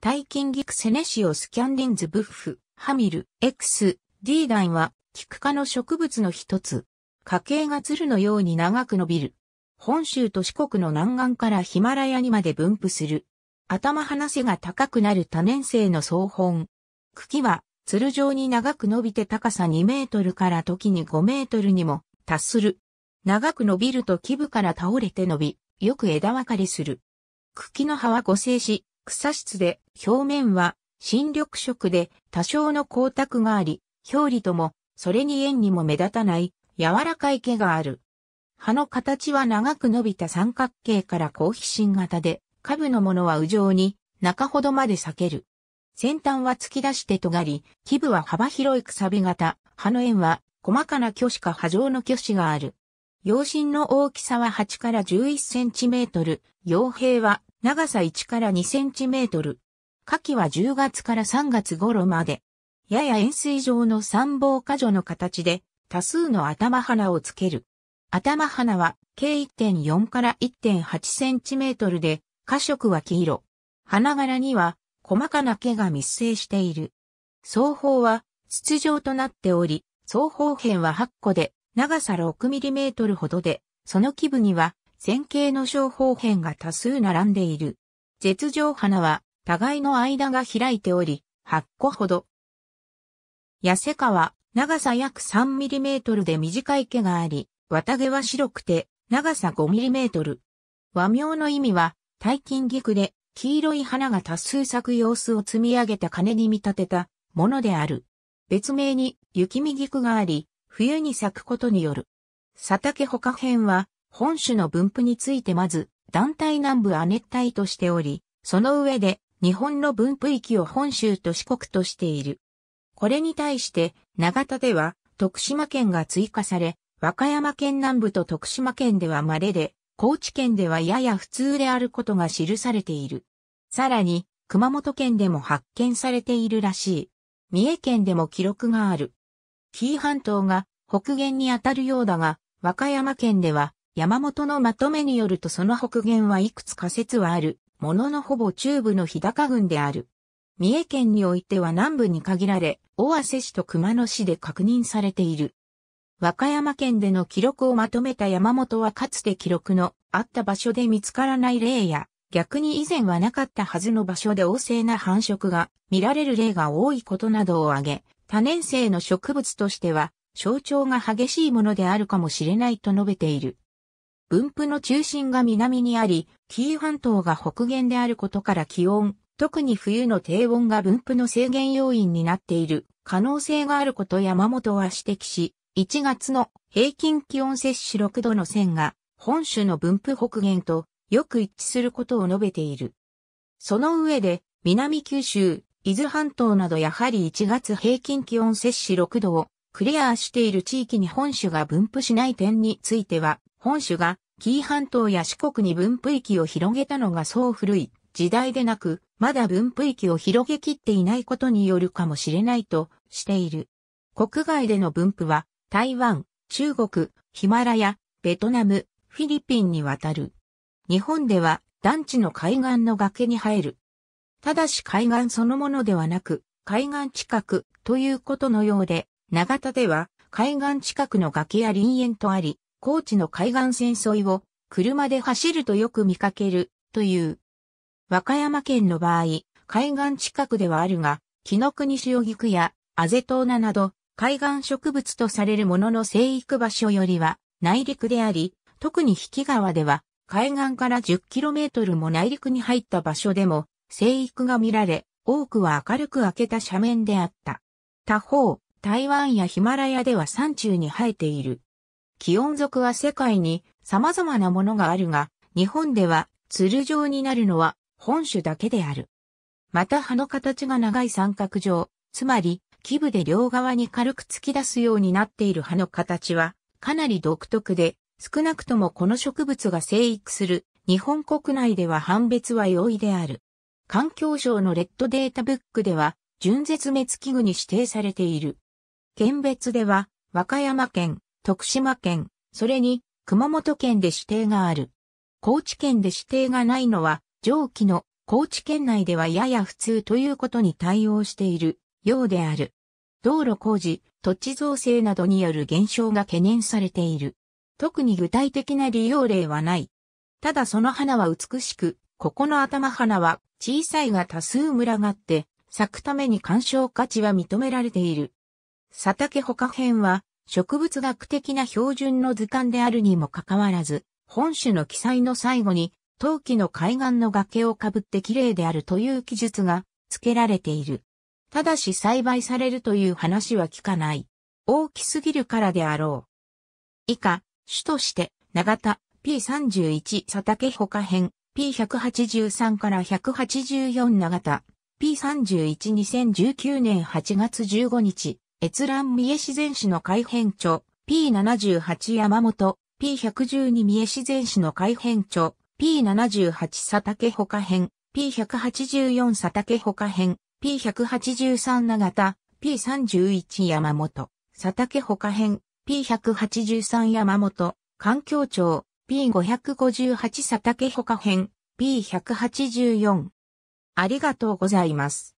タイキンギクセネシオスキャンディンズブッフ、ハミル、X、D 団は、キク科の植物の一つ。花茎が鶴のように長く伸びる。本州と四国の南岸からヒマラヤにまで分布する。頭鼻背が高くなる多年生の草本。茎は、鶴状に長く伸びて高さ2メートルから時に5メートルにも達する。長く伸びると基部から倒れて伸び、よく枝分かれする。茎の葉は五星子、草質で、表面は新緑色で多少の光沢があり、表裏とも、それに縁にも目立たない柔らかい毛がある。葉の形は長く伸びた三角形から高皮心型で、下部のものは右上に中ほどまで裂ける。先端は突き出して尖り、基部は幅広いくさび型、葉の縁は細かな虚子か波状の虚子がある。葉身の大きさは8から11センチメートル、葉柄は長さ1から2センチメートル。夏季は10月から3月頃まで。やや円錐状の三棒花序の形で多数の頭花をつける。頭花は計1.4から1.8センチメートルで、花色は黄色。花柄には細かな毛が密生している。双方は筒状となっており、双方辺は8個で長さ6ミリメートルほどで、その基部には線形の小方片が多数並んでいる。絶上花は互いの間が開いており、8個ほど。痩せ花は、長さ約3トルで短い毛があり、綿毛は白くて、長さ5トル。和名の意味は、大金菊で、黄色い花が多数咲く様子を積み上げた金に見立てたものである。別名に雪見菊があり、冬に咲くことによる。佐竹他編は、本種の分布についてまず、団体南部亜熱帯としており、その上で日本の分布域を本州と四国としている。これに対して、長田では徳島県が追加され、和歌山県南部と徳島県では稀で、高知県ではやや普通であることが記されている。さらに、熊本県でも発見されているらしい。三重県でも記録がある。紀伊半島が北限にあたるようだが、和歌山県では山本のまとめによるとその北限はいくつか説はある、もののほぼ中部の日高郡である。三重県においては南部に限られ、尾鷲市と熊野市で確認されている。和歌山県での記録をまとめた山本はかつて記録のあった場所で見つからない例や、逆に以前はなかったはずの場所で旺盛な繁殖が見られる例が多いことなどを挙げ、多年生の植物としては、象徴が激しいものであるかもしれないと述べている。分布の中心が南にあり、紀伊半島が北限であることから気温、特に冬の低温が分布の制限要因になっている可能性があること山本は指摘し、1月の平均気温摂取6度の線が本州の分布北限とよく一致することを述べている。その上で、南九州、伊豆半島などやはり1月平均気温摂取6度をクリアしている地域に本種が分布しない点については、本種が紀伊半島や四国に分布域を広げたのがそう古い時代でなく、まだ分布域を広げきっていないことによるかもしれないとしている。国外での分布は、台湾、中国、ヒマラヤ、ベトナム、フィリピンに渡る。日本では団地の海岸の崖に生える。ただし海岸そのものではなく、海岸近くということのようで、長田では海岸近くの崖や林園とあり、高知の海岸線沿いを車で走るとよく見かけるという。和歌山県の場合、海岸近くではあるが、木の国塩菊やアゼトーナなど海岸植物とされるものの生育場所よりは内陸であり、特に引川では海岸から 10km も内陸に入った場所でも生育が見られ、多くは明るく開けた斜面であった。他方、台湾やヒマラヤでは山中に生えている。気温属は世界に様々なものがあるが、日本では、ツル状になるのは本種だけである。また葉の形が長い三角状、つまり、基部で両側に軽く突き出すようになっている葉の形は、かなり独特で、少なくともこの植物が生育する日本国内では判別は容易である。環境省のレッドデータブックでは、純絶滅危惧に指定されている。県別では、和歌山県、徳島県、それに熊本県で指定がある。高知県で指定がないのは、上記の高知県内ではやや普通ということに対応しているようである。道路工事、土地造成などによる減少が懸念されている。特に具体的な利用例はない。ただその花は美しく、ここの頭花は小さいが多数群がって咲くために鑑賞価値は認められている。佐竹他編は、植物学的な標準の図鑑であるにもかかわらず、本種の記載の最後に、陶器の海岸の崖をかぶって綺麗であるという記述が付けられている。ただし栽培されるという話は聞かない。大きすぎるからであろう。以下、主として、長田 P31 佐竹他編 P183 から184長田 P312019 年8月15日閲覧三重自然史の改編著、P78 山本、P112 三重自然史の改編著、P78 佐竹他編、P184 佐竹他編、P183 長田、P31 山本、佐竹他編、P183 山本、環境庁、P558 佐竹他編、P184。ありがとうございます。